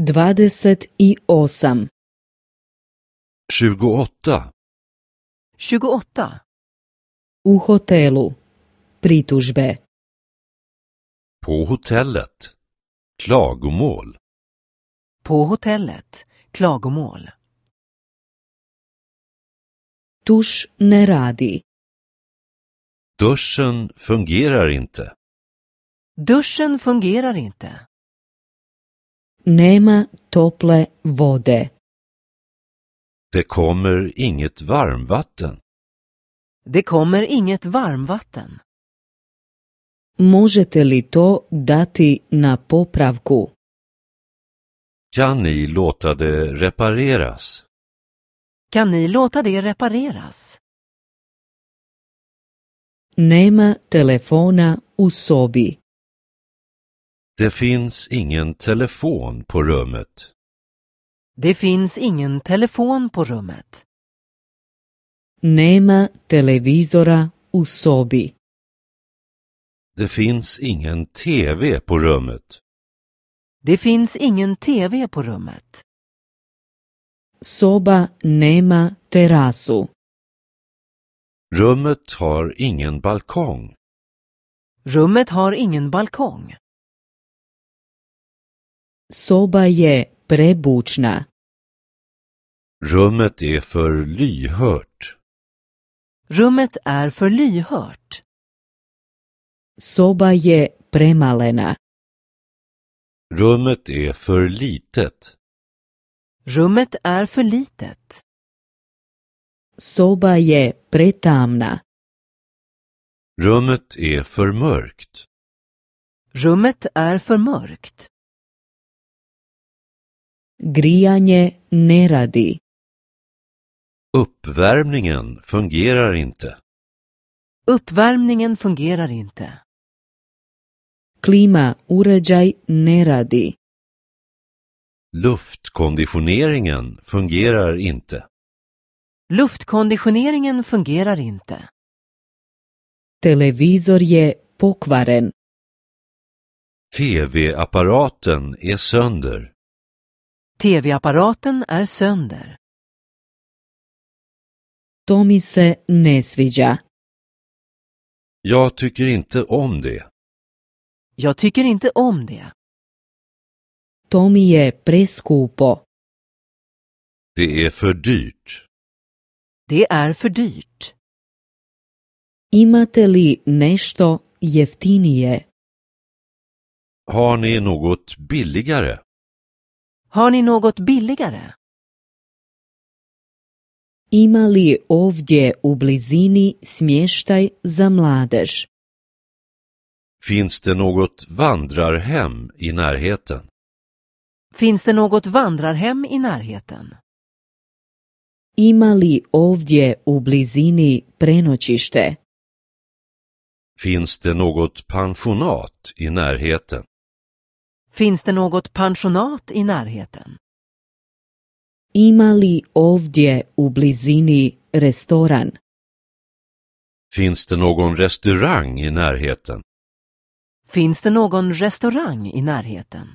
28 28 28 U hotelu Pritužbe På hotellet Klagomål På hotellet Klagomål Tuš ne radi Duschen fungerar inte Duschen fungerar inte nema tople vode. Det kommer inget varmvatten. Det kommer inget varmvatten. Možete li to dati na popravku? Kan ni låta det repareras? Kan ni låta det repareras? Nema telefona u sobi. Det finns ingen telefon på rummet. Det finns ingen telefon på rummet. Nema televizora u sobi. Det finns ingen tv på rummet. Det finns ingen tv på rummet. Soba nema terasu. Rummet har ingen balkong. Rummet har ingen balkong. Soba je prebučna. Rummet är för lyhört. Rummet är för lyhört. Soba je premalena. Rummet är för litet. Rummet är för litet. Soba je pretamna. Rummet är för mörkt. Rummet är för mörkt. Grijanje ne radi. Uppvärmningen fungerar inte. Uppvärmningen fungerar inte. Klima uređaj ne radi. Luftkonditioneringen fungerar inte. Luftkonditioneringen fungerar inte. Televizor je pokvaren. TV-apparaten är sönder. TV-apparaten är sönder. Tomi se ne sviđa. Jag tycker inte om det. Jag tycker inte om det. Tomi je preskupo. Det är för dyrt. Det är för dyrt. Imate li nešto jeftinije? Har ni något billigare? Har ni något billigare? Ima li ovdje u blizini smještaj za mladež? Finns det något vandrarhem i närheten? Finns det något vandrarhem i närheten? Ima li ovdje u blizini prenoćište? Finns det något pensionat i närheten? Finns det något pensionat i närheten? Ima ovdje u blizini restoran? Finns det någon restaurang i närheten? Finns det någon restaurang i närheten?